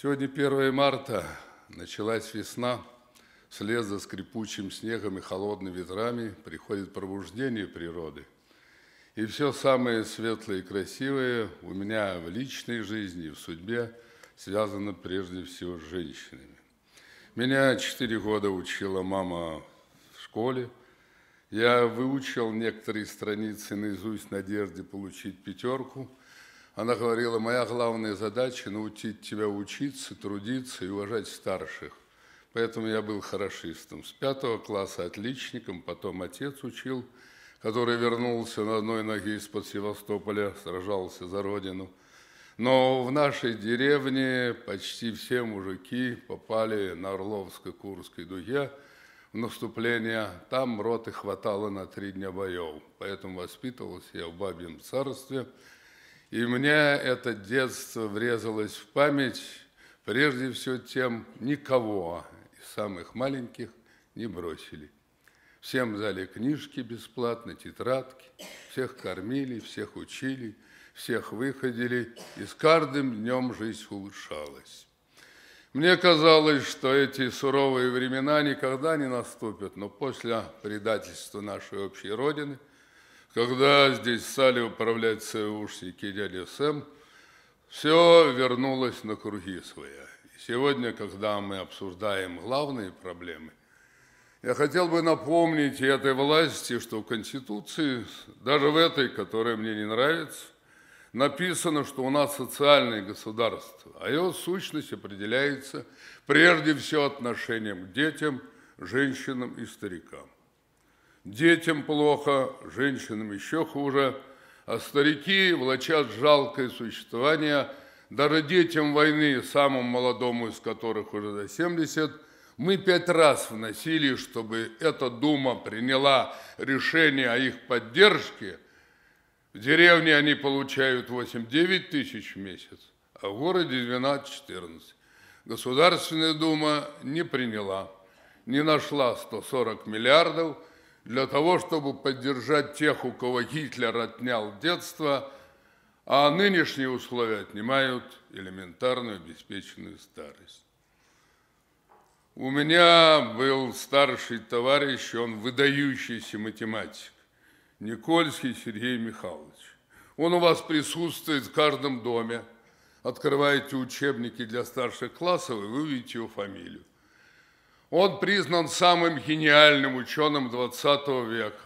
Сегодня 1 марта, началась весна. Вслед за скрипучим снегом и холодными ветрами приходит пробуждение природы. И все самое светлое и красивое у меня в личной жизни и в судьбе связано прежде всего с женщинами. Меня четыре года учила мама в школе. Я выучил некоторые страницы наизусть в надежде получить пятерку – она говорила, моя главная задача – научить тебя учиться, трудиться и уважать старших. Поэтому я был хорошистом. С пятого класса отличником, потом отец учил, который вернулся на одной ноге из-под Севастополя, сражался за родину. Но в нашей деревне почти все мужики попали на Орловско-Курской дуге в наступление. Там роты хватало на три дня боев. Поэтому воспитывался я в Бабьем царстве – и мне это детство врезалось в память прежде всего тем, никого из самых маленьких не бросили. Всем взяли книжки бесплатно, тетрадки, всех кормили, всех учили, всех выходили, и с каждым днем жизнь улучшалась. Мне казалось, что эти суровые времена никогда не наступят, но после предательства нашей общей Родины – когда здесь стали управлять ЦУШ и Кирилл все вернулось на круги свои. сегодня, когда мы обсуждаем главные проблемы, я хотел бы напомнить этой власти, что в Конституции, даже в этой, которая мне не нравится, написано, что у нас социальное государство, а его сущность определяется прежде всего отношением к детям, женщинам и старикам. Детям плохо, женщинам еще хуже, а старики влачат жалкое существование. Даже детям войны, самому молодому из которых уже за 70, мы пять раз вносили, чтобы эта дума приняла решение о их поддержке. В деревне они получают 8-9 тысяч в месяц, а в городе 12-14. Государственная дума не приняла, не нашла 140 миллиардов – для того, чтобы поддержать тех, у кого Гитлер отнял детство, а нынешние условия отнимают элементарную обеспеченную старость. У меня был старший товарищ, он выдающийся математик, Никольский Сергей Михайлович. Он у вас присутствует в каждом доме. Открываете учебники для старших классов, и вы увидите его фамилию. Он признан самым гениальным ученым 20 века.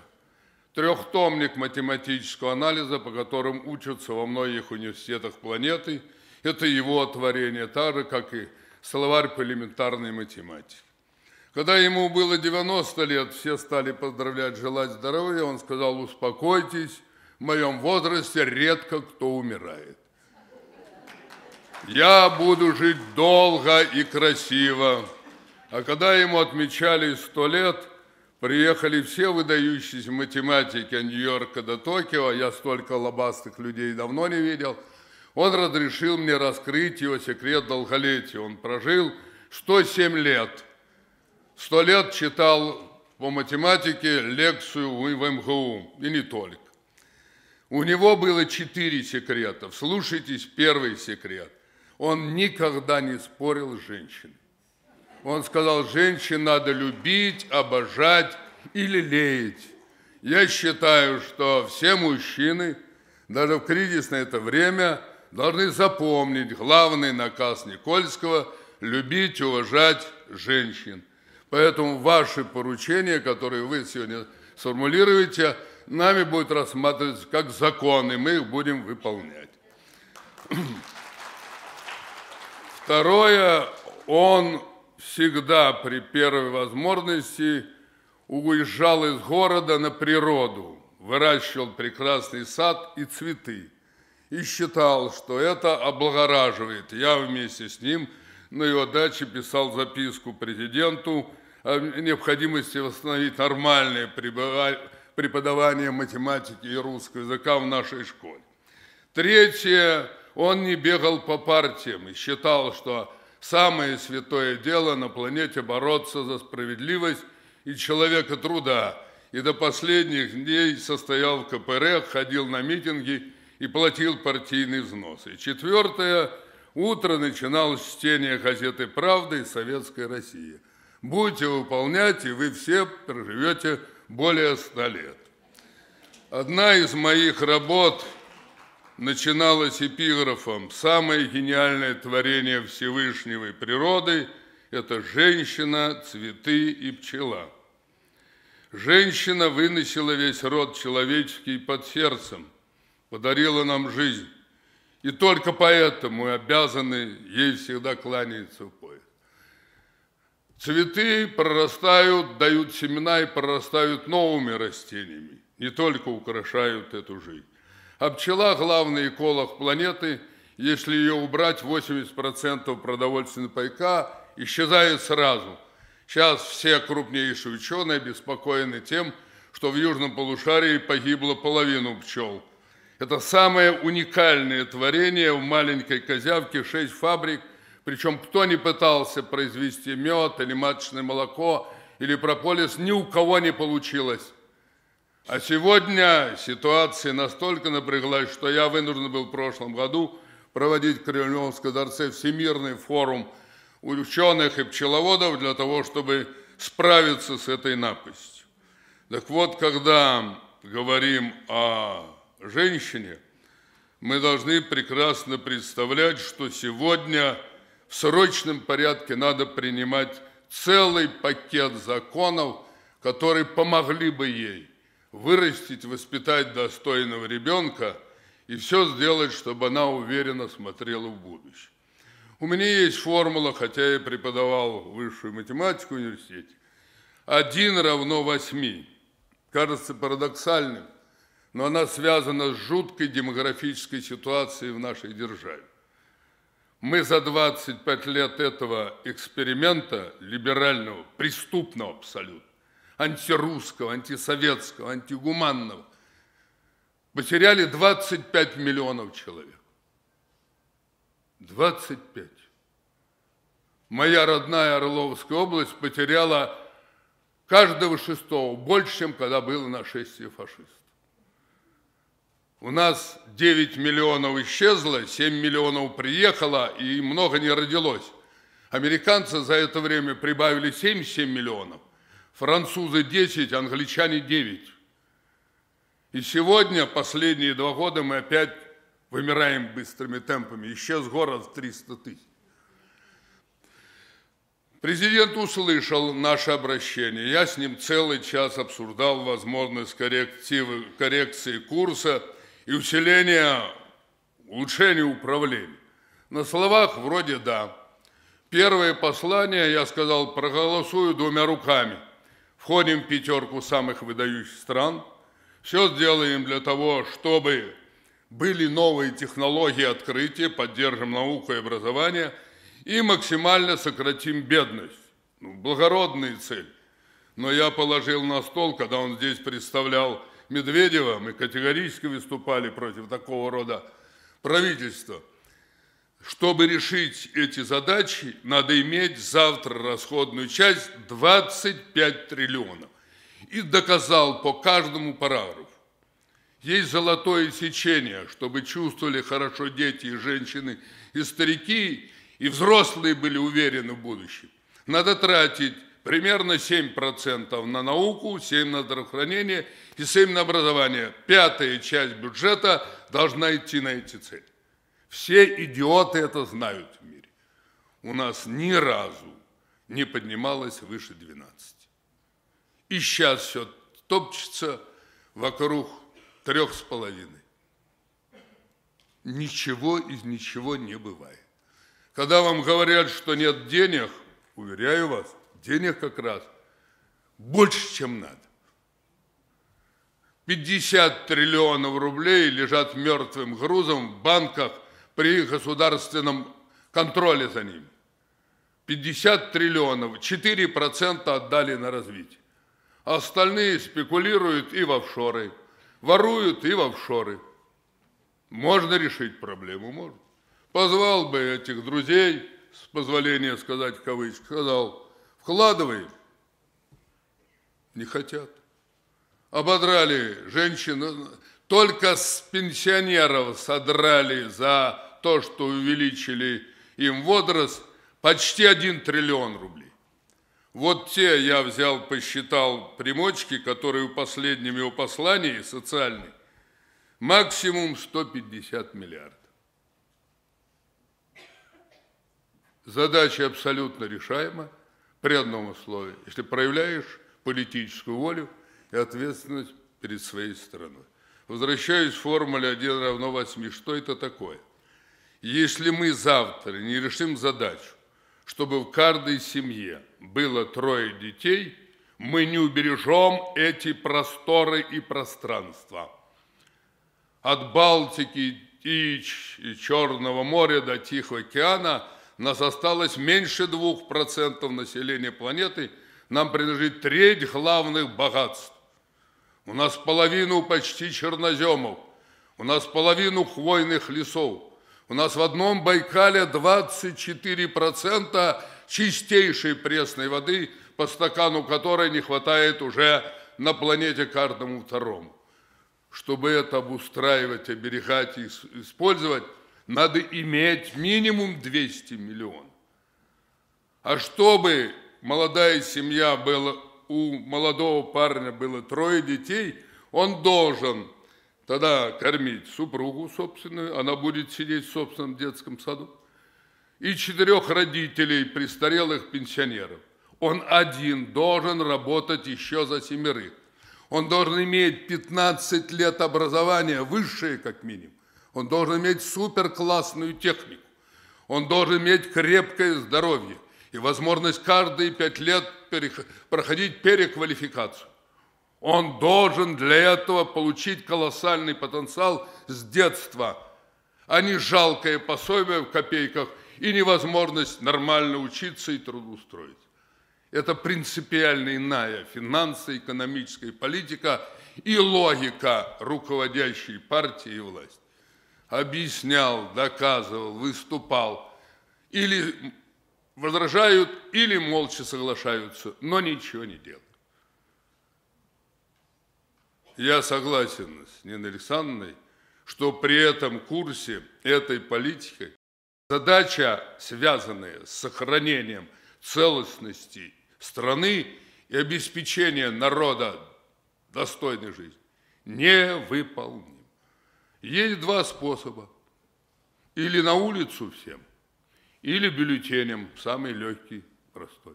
Трехтомник математического анализа, по которым учатся во многих университетах планеты, это его творение, так же, как и словарь по элементарной математике. Когда ему было 90 лет, все стали поздравлять, желать здоровья, он сказал, успокойтесь, в моем возрасте редко кто умирает. Я буду жить долго и красиво. А когда ему отмечали сто лет, приехали все выдающиеся математики Нью-Йорка до Токио, я столько лобастых людей давно не видел, он разрешил мне раскрыть его секрет долголетия. Он прожил 107 лет. Сто лет читал по математике лекцию в МГУ, и не только. У него было четыре секрета. Слушайтесь, первый секрет. Он никогда не спорил с женщиной. Он сказал, женщин надо любить, обожать и лелеять. Я считаю, что все мужчины, даже в кризисное это время, должны запомнить главный наказ Никольского – любить, уважать женщин. Поэтому ваши поручения, которые вы сегодня сформулируете, нами будет рассматриваться как законы, мы их будем выполнять. Второе, он всегда при первой возможности уезжал из города на природу, выращивал прекрасный сад и цветы и считал, что это облагораживает. Я вместе с ним на его даче писал записку президенту о необходимости восстановить нормальное преподавание математики и русского языка в нашей школе. Третье, он не бегал по партиям и считал, что самое святое дело на планете бороться за справедливость и человека труда, и до последних дней состоял в КПР, ходил на митинги и платил партийные взносы. Четвертое. Утро начиналось чтение газеты «Правда» и «Советская Россия». Будете выполнять, и вы все проживете более ста лет. Одна из моих работ – начиналось эпиграфом «Самое гениальное творение Всевышнего природы – это женщина, цветы и пчела». Женщина выносила весь род человеческий под сердцем, подарила нам жизнь. И только поэтому мы обязаны ей всегда кланяться в пояс. Цветы прорастают, дают семена и прорастают новыми растениями, не только украшают эту жизнь. А пчела – главный эколог планеты. Если ее убрать, 80% продовольственного пайка исчезает сразу. Сейчас все крупнейшие ученые обеспокоены тем, что в южном полушарии погибло половину пчел. Это самое уникальное творение в маленькой козявке, шесть фабрик, причем кто не пытался произвести мед или маточное молоко или прополис, ни у кого не получилось. А сегодня ситуация настолько напряглась, что я вынужден был в прошлом году проводить в Кремлевском дворце Всемирный форум ученых и пчеловодов для того, чтобы справиться с этой напастью. Так вот, когда говорим о женщине, мы должны прекрасно представлять, что сегодня в срочном порядке надо принимать целый пакет законов, которые помогли бы ей вырастить, воспитать достойного ребенка и все сделать, чтобы она уверенно смотрела в будущее. У меня есть формула, хотя я преподавал высшую математику в университете. Один равно восьми. Кажется парадоксальным, но она связана с жуткой демографической ситуацией в нашей державе. Мы за 25 лет этого эксперимента, либерального, преступного абсолютно, антирусского, антисоветского, антигуманного. Потеряли 25 миллионов человек. 25. Моя родная Орловская область потеряла каждого шестого, больше, чем когда было нашествие фашистов. У нас 9 миллионов исчезло, 7 миллионов приехало и много не родилось. Американцы за это время прибавили 7-7 миллионов французы 10, англичане 9. И сегодня, последние два года, мы опять вымираем быстрыми темпами. Исчез город в 300 тысяч. Президент услышал наше обращение. Я с ним целый час обсуждал возможность коррективы, коррекции курса и усиления, улучшения управления. На словах вроде да. Первое послание я сказал, проголосую двумя руками – входим в пятерку самых выдающихся стран, все сделаем для того, чтобы были новые технологии открытия, поддержим науку и образование и максимально сократим бедность. Ну, благородная цель. Но я положил на стол, когда он здесь представлял Медведева, мы категорически выступали против такого рода правительства – чтобы решить эти задачи, надо иметь завтра расходную часть 25 триллионов. И доказал по каждому параграфу. Есть золотое сечение, чтобы чувствовали хорошо дети и женщины, и старики, и взрослые были уверены в будущем. Надо тратить примерно 7% на науку, 7% на здравоохранение и 7% на образование. Пятая часть бюджета должна идти на эти цели. Все идиоты это знают в мире. У нас ни разу не поднималось выше 12. И сейчас все топчется вокруг трех с половиной. Ничего из ничего не бывает. Когда вам говорят, что нет денег, уверяю вас, денег как раз больше, чем надо. 50 триллионов рублей лежат мертвым грузом в банках при государственном контроле за ним. 50 триллионов, 4% отдали на развитие. Остальные спекулируют и в офшоры, воруют и в офшоры. Можно решить проблему, можно. Позвал бы этих друзей, с позволения сказать в кавычках, сказал, вкладывай. Не хотят. Ободрали женщин, только с пенсионеров содрали за то, что увеличили им возраст, почти 1 триллион рублей. Вот те я взял, посчитал примочки, которые у последними его посланий социальной, максимум 150 миллиардов. Задача абсолютно решаема при одном условии, если проявляешь политическую волю и ответственность перед своей страной. Возвращаюсь к формуле 1 равно 8. Что это такое? Если мы завтра не решим задачу, чтобы в каждой семье было трое детей, мы не убережем эти просторы и пространства. От Балтики и, Черного моря до Тихого океана нас осталось меньше 2% населения планеты, нам принадлежит треть главных богатств. У нас половину почти черноземов, у нас половину хвойных лесов. У нас в одном Байкале 24% чистейшей пресной воды, по стакану которой не хватает уже на планете каждому второму. Чтобы это обустраивать, оберегать и использовать, надо иметь минимум 200 миллионов. А чтобы молодая семья была у молодого парня было трое детей, он должен тогда кормить супругу собственную, она будет сидеть в собственном детском саду, и четырех родителей, престарелых пенсионеров. Он один должен работать еще за семерых. Он должен иметь 15 лет образования, высшее как минимум. Он должен иметь суперклассную технику. Он должен иметь крепкое здоровье и возможность каждые пять лет проходить переквалификацию. Он должен для этого получить колоссальный потенциал с детства, а не жалкое пособие в копейках и невозможность нормально учиться и трудоустроить. Это принципиально иная финансово-экономическая политика и логика руководящей партии и власти. Объяснял, доказывал, выступал. Или возражают или молча соглашаются, но ничего не делают. Я согласен с Ниной Александровной, что при этом курсе этой политики задача, связанная с сохранением целостности страны и обеспечением народа достойной жизни, невыполнима. Есть два способа. Или на улицу всем, или бюллетенем, самый легкий, простой.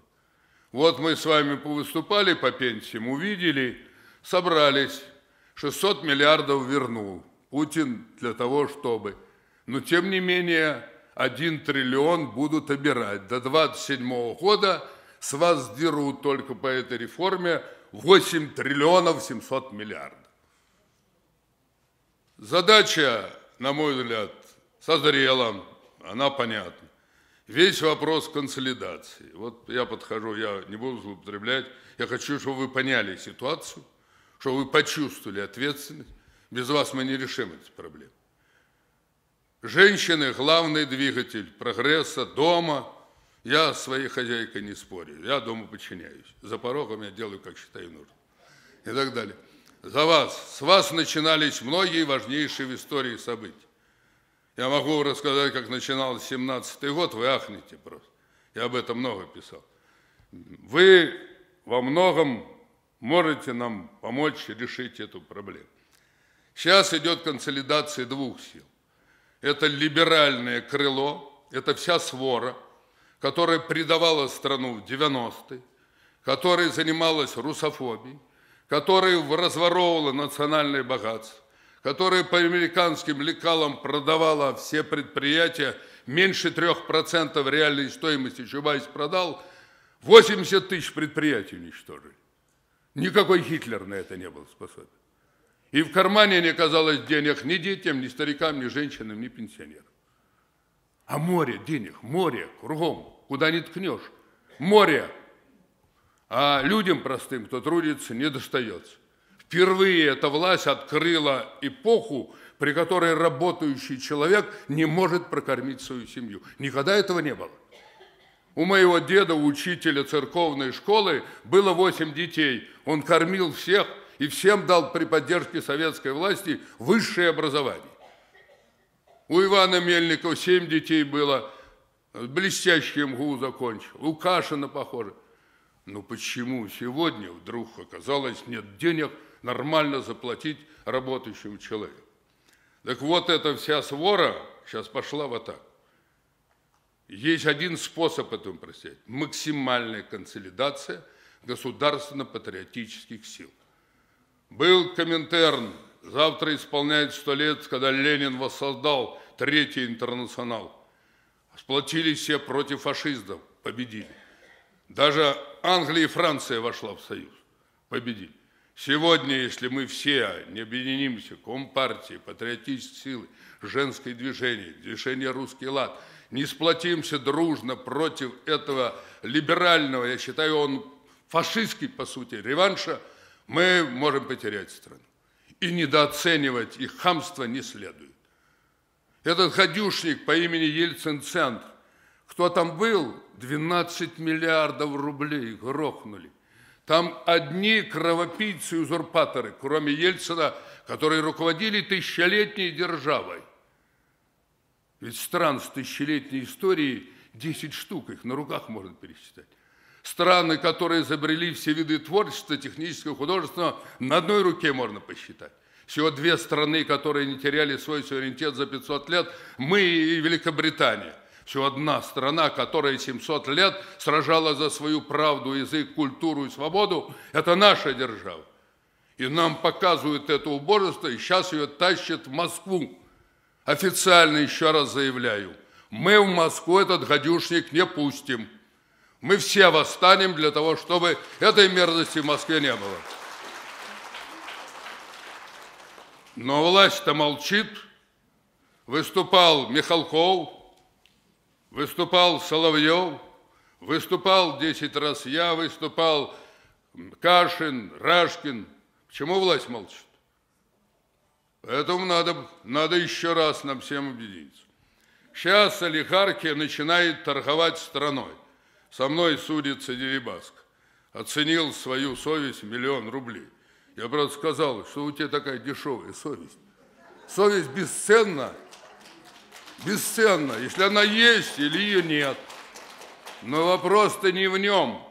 Вот мы с вами повыступали по пенсиям, увидели, собрались, 600 миллиардов вернул Путин для того, чтобы. Но тем не менее 1 триллион будут обирать. До 27 года с вас дерут только по этой реформе 8 триллионов 700 миллиардов. Задача, на мой взгляд, созрела, она понятна. Весь вопрос консолидации. Вот я подхожу, я не буду злоупотреблять. Я хочу, чтобы вы поняли ситуацию, чтобы вы почувствовали ответственность. Без вас мы не решим эти проблемы. Женщины – главный двигатель прогресса дома. Я своей хозяйкой не спорю, я дома подчиняюсь. За порогом я делаю, как считаю нужно. И так далее. За вас. С вас начинались многие важнейшие в истории события. Я могу рассказать, как начинался 17-й год, вы ахнете просто. Я об этом много писал. Вы во многом можете нам помочь решить эту проблему. Сейчас идет консолидация двух сил. Это либеральное крыло, это вся свора, которая предавала страну в 90-е, которая занималась русофобией, которая разворовывала национальное богатство, которая по американским лекалам продавала все предприятия, меньше 3% реальной стоимости Чубайс продал, 80 тысяч предприятий уничтожили. Никакой Гитлер на это не был способен. И в кармане не казалось денег ни детям, ни старикам, ни женщинам, ни пенсионерам. А море денег, море кругом, куда не ткнешь. Море. А людям простым, кто трудится, не достается. Впервые эта власть открыла эпоху, при которой работающий человек не может прокормить свою семью. Никогда этого не было. У моего деда, учителя церковной школы, было восемь детей. Он кормил всех и всем дал при поддержке советской власти высшее образование. У Ивана Мельникова семь детей было, блестящий МГУ закончил. У Кашина, похоже. Ну почему сегодня вдруг оказалось нет денег – нормально заплатить работающему человеку. Так вот эта вся свора сейчас пошла вот так. Есть один способ этому простить – максимальная консолидация государственно-патриотических сил. Был Коминтерн, завтра исполняет сто лет, когда Ленин воссоздал Третий интернационал. Сплотились все против фашистов, победили. Даже Англия и Франция вошла в союз, победили. Сегодня, если мы все не объединимся, Компартии, патриотические силы, женское движение, движение «Русский лад», не сплотимся дружно против этого либерального, я считаю, он фашистский, по сути, реванша, мы можем потерять страну. И недооценивать их хамство не следует. Этот ходюшник по имени Ельцин-центр, кто там был, 12 миллиардов рублей грохнули. Там одни кровопийцы и узурпаторы, кроме Ельцина, которые руководили тысячелетней державой. Ведь стран с тысячелетней историей 10 штук, их на руках можно пересчитать. Страны, которые изобрели все виды творчества, технического, художества, на одной руке можно посчитать. Всего две страны, которые не теряли свой суверенитет за 500 лет, мы и Великобритания – еще одна страна, которая 700 лет сражала за свою правду, язык, культуру и свободу, это наша держава. И нам показывают это убожество, и сейчас ее тащат в Москву. Официально еще раз заявляю, мы в Москву этот гадюшник не пустим. Мы все восстанем для того, чтобы этой мерзости в Москве не было. Но власть-то молчит. Выступал Михалков, Выступал Соловьев, выступал 10 раз я, выступал Кашин, Рашкин. Почему власть молчит? Поэтому надо, надо еще раз нам всем объединиться. Сейчас олигархия начинает торговать страной. Со мной судится Дерибаск. Оценил свою совесть миллион рублей. Я просто сказал, что у тебя такая дешевая совесть. Совесть бесценна бесценна, если она есть или ее нет. Но вопрос-то не в нем.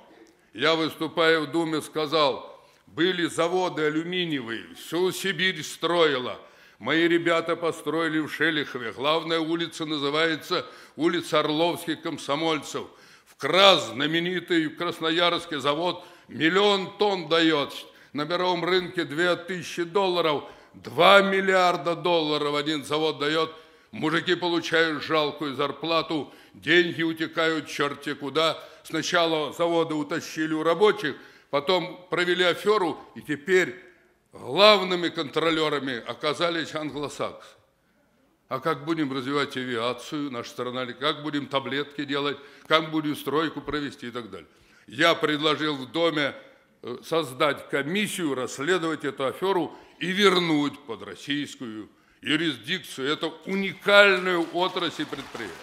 Я, выступая в Думе, сказал, были заводы алюминиевые, всю Сибирь строила. Мои ребята построили в Шелихове. Главная улица называется улица Орловских комсомольцев. В КРАС, знаменитый Красноярский завод, миллион тонн дает. На мировом рынке 2000 долларов, 2 миллиарда долларов один завод дает – Мужики получают жалкую зарплату, деньги утекают черти куда. Сначала заводы утащили у рабочих, потом провели аферу, и теперь главными контролерами оказались англосаксы. А как будем развивать авиацию, наша страна, как будем таблетки делать, как будем стройку провести и так далее. Я предложил в Доме э, создать комиссию, расследовать эту аферу и вернуть под российскую юрисдикцию, это уникальную отрасль предприятия.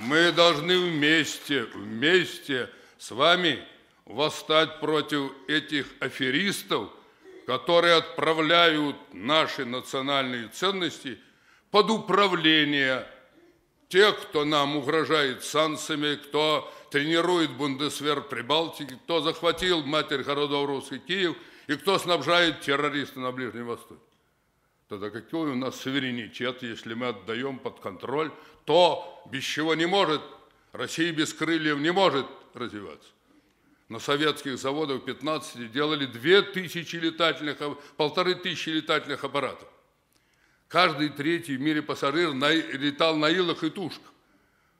Мы должны вместе, вместе с вами восстать против этих аферистов, которые отправляют наши национальные ценности под управление тех, кто нам угрожает санкциями, кто тренирует Бундесвер Прибалтики, кто захватил матерь городов русский Киев и кто снабжает террористов на Ближнем Востоке. Тогда какой у нас суверенитет, если мы отдаем под контроль то, без чего не может, Россия без крыльев не может развиваться. На советских заводах в 15 делали 2000 летательных, а, полторы тысячи летательных аппаратов. Каждый третий в мире пассажир на, летал на илах и тушках.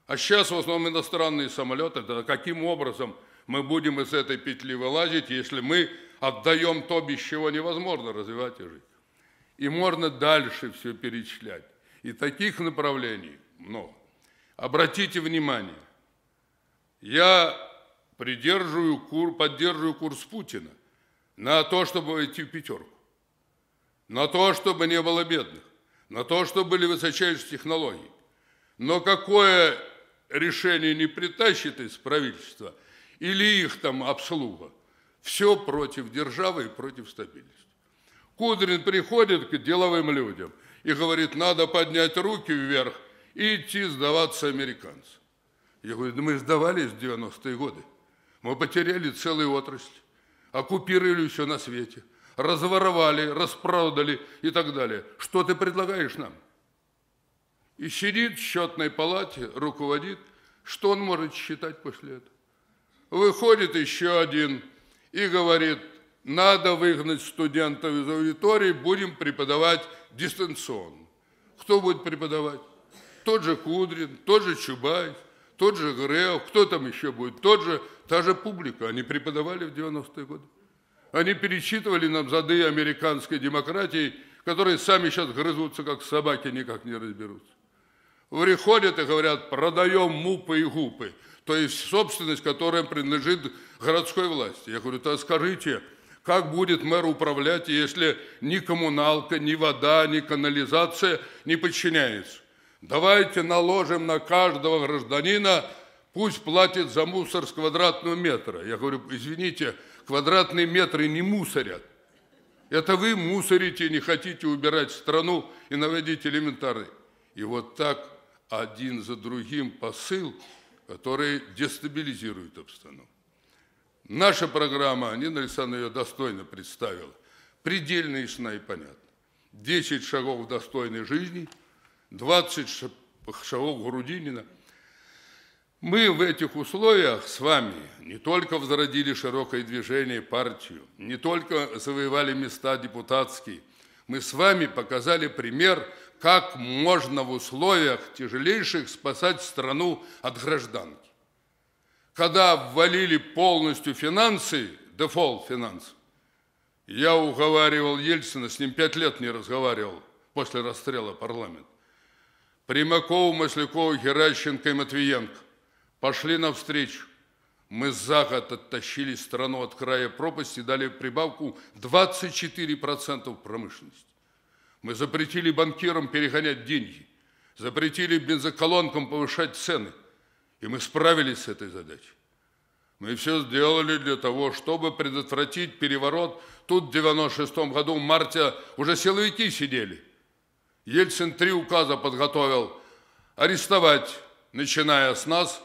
А сейчас в основном иностранные самолеты. Да каким образом мы будем из этой петли вылазить, если мы отдаем то, без чего невозможно развивать и жить? И можно дальше все перечислять. И таких направлений много. Обратите внимание, я придерживаю кур, поддерживаю курс Путина на то, чтобы войти в пятерку, на то, чтобы не было бедных, на то, чтобы были высочайшие технологии. Но какое решение не притащит из правительства или их там обслуга, все против державы и против стабильности. Кудрин приходит к деловым людям и говорит, надо поднять руки вверх и идти сдаваться американцам. Я говорю, да мы сдавались в 90-е годы. Мы потеряли целую отрасль, оккупировали все на свете, разворовали, распродали и так далее. Что ты предлагаешь нам? И сидит в счетной палате, руководит. Что он может считать после этого? Выходит еще один и говорит, надо выгнать студентов из аудитории, будем преподавать дистанционно. Кто будет преподавать? Тот же Кудрин, тот же Чубайс, тот же Греев, кто там еще будет? Тот же, та же публика. Они преподавали в 90-е годы. Они перечитывали нам зады американской демократии, которые сами сейчас грызутся, как собаки, никак не разберутся. Приходят и говорят, продаем мупы и гупы, то есть собственность, которая принадлежит городской власти. Я говорю, то скажите, как будет мэр управлять, если ни коммуналка, ни вода, ни канализация не подчиняется? Давайте наложим на каждого гражданина, пусть платит за мусор с квадратного метра. Я говорю, извините, квадратные метры не мусорят. Это вы мусорите, не хотите убирать страну и наводить элементарный. И вот так один за другим посыл, который дестабилизирует обстановку. Наша программа, Нина Александровна ее достойно представила, предельно ясна и понятна. 10 шагов достойной жизни, 20 шагов Грудинина. Мы в этих условиях с вами не только возродили широкое движение партию, не только завоевали места депутатские, мы с вами показали пример, как можно в условиях тяжелейших спасать страну от гражданки когда ввалили полностью финансы, дефолт финанс, я уговаривал Ельцина, с ним пять лет не разговаривал после расстрела парламент. Примакову, Маслякову, Геращенко и Матвиенко пошли навстречу. Мы за год оттащили страну от края пропасти, дали прибавку 24% промышленности. Мы запретили банкирам перегонять деньги, запретили бензоколонкам повышать цены – и мы справились с этой задачей. Мы все сделали для того, чтобы предотвратить переворот. Тут в 96 году, в марте, уже силовики сидели. Ельцин три указа подготовил. Арестовать, начиная с нас,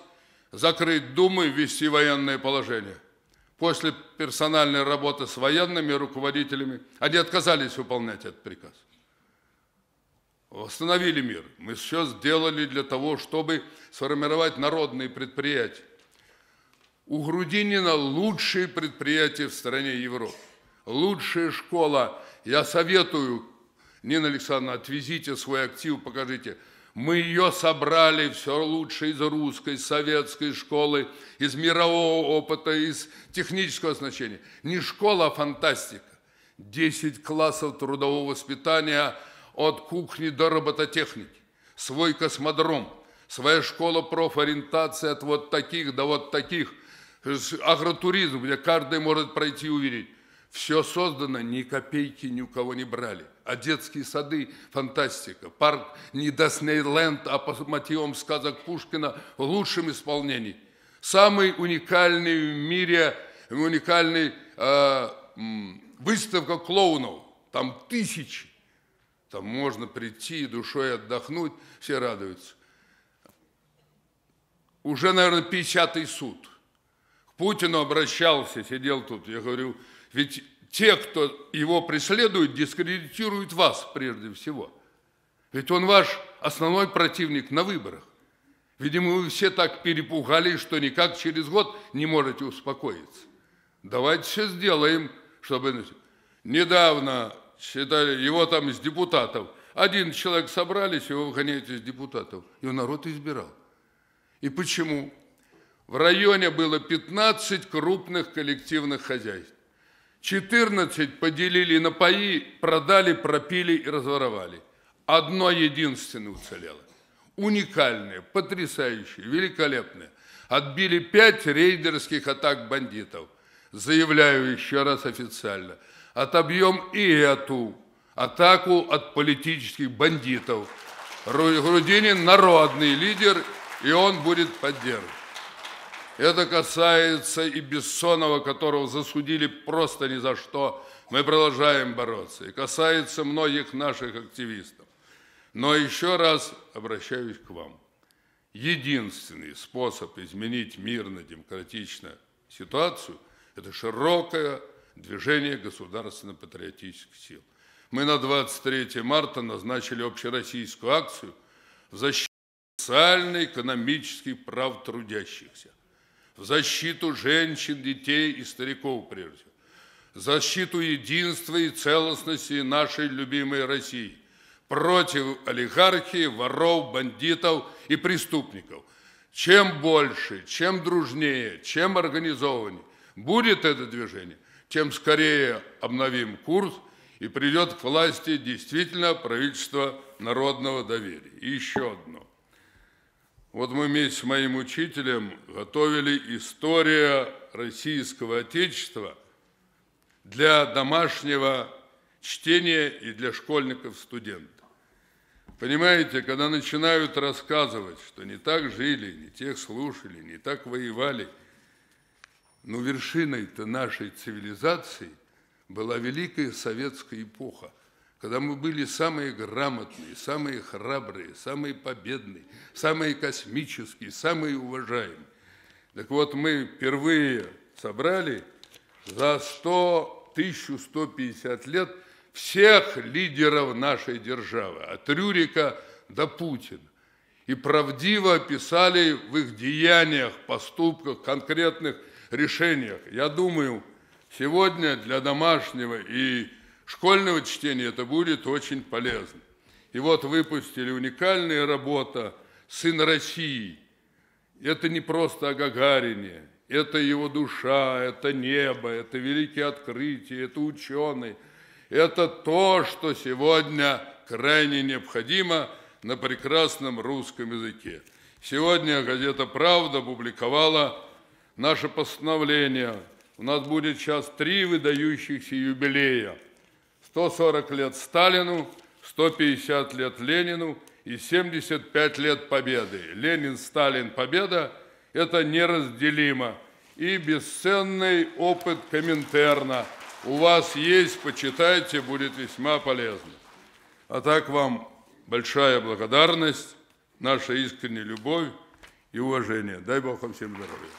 закрыть Думы, ввести военное положение. После персональной работы с военными руководителями, они отказались выполнять этот приказ восстановили мир. Мы все сделали для того, чтобы сформировать народные предприятия. У Грудинина лучшие предприятия в стране Европы. Лучшая школа. Я советую, Нина Александровна, отвезите свой актив, покажите. Мы ее собрали, все лучше из русской, советской школы, из мирового опыта, из технического значения. Не школа, а фантастика. Десять классов трудового воспитания – от кухни до робототехники, свой космодром, своя школа профориентации от вот таких до вот таких, агротуризм, где каждый может пройти и увидеть. Все создано, ни копейки ни у кого не брали. А детские сады – фантастика. Парк не Диснейленд, а по мотивам сказок Пушкина в лучшем исполнении. Самый уникальный в мире, уникальный э, выставка клоунов. Там тысячи. Там можно прийти и душой отдохнуть, все радуются. Уже, наверное, 50-й суд. К Путину обращался, сидел тут. Я говорю, ведь те, кто его преследует, дискредитируют вас прежде всего. Ведь он ваш основной противник на выборах. Видимо, вы все так перепугались, что никак через год не можете успокоиться. Давайте все сделаем, чтобы... Недавно считали, его там из депутатов. Один человек собрались, его выгоняют из депутатов. Его народ избирал. И почему? В районе было 15 крупных коллективных хозяйств. 14 поделили на пои, продали, пропили и разворовали. Одно единственное уцелело. Уникальное, потрясающее, великолепное. Отбили пять рейдерских атак бандитов. Заявляю еще раз официально – Отобьем и эту атаку от политических бандитов. Грудинин народный лидер, и он будет поддержан. Это касается и Бессонова, которого засудили просто ни за что. Мы продолжаем бороться. И касается многих наших активистов. Но еще раз обращаюсь к вам. Единственный способ изменить мирно-демократично ситуацию – это широкая движение государственно-патриотических сил. Мы на 23 марта назначили общероссийскую акцию в защиту социально-экономических прав трудящихся, в защиту женщин, детей и стариков прежде в защиту единства и целостности нашей любимой России, против олигархии, воров, бандитов и преступников. Чем больше, чем дружнее, чем организованнее будет это движение, чем скорее обновим курс и придет к власти действительно правительство народного доверия. И еще одно. Вот мы вместе с моим учителем готовили «История российского Отечества» для домашнего чтения и для школьников-студентов. Понимаете, когда начинают рассказывать, что не так жили, не тех слушали, не так воевали – но вершиной-то нашей цивилизации была великая советская эпоха, когда мы были самые грамотные, самые храбрые, самые победные, самые космические, самые уважаемые. Так вот, мы впервые собрали за 100, 1150 лет всех лидеров нашей державы, от Рюрика до Путина и правдиво описали в их деяниях, поступках, конкретных решениях. Я думаю, сегодня для домашнего и школьного чтения это будет очень полезно. И вот выпустили уникальная работа «Сын России». Это не просто о Гагарине, это его душа, это небо, это великие открытия, это ученые. Это то, что сегодня крайне необходимо на прекрасном русском языке. Сегодня газета «Правда» публиковала наше постановление. У нас будет сейчас три выдающихся юбилея. 140 лет Сталину, 150 лет Ленину и 75 лет Победы. Ленин, Сталин, Победа – это неразделимо. И бесценный опыт Коминтерна у вас есть, почитайте, будет весьма полезно. А так вам большая благодарность, наша искренняя любовь и уважение. Дай Бог вам всем здоровья.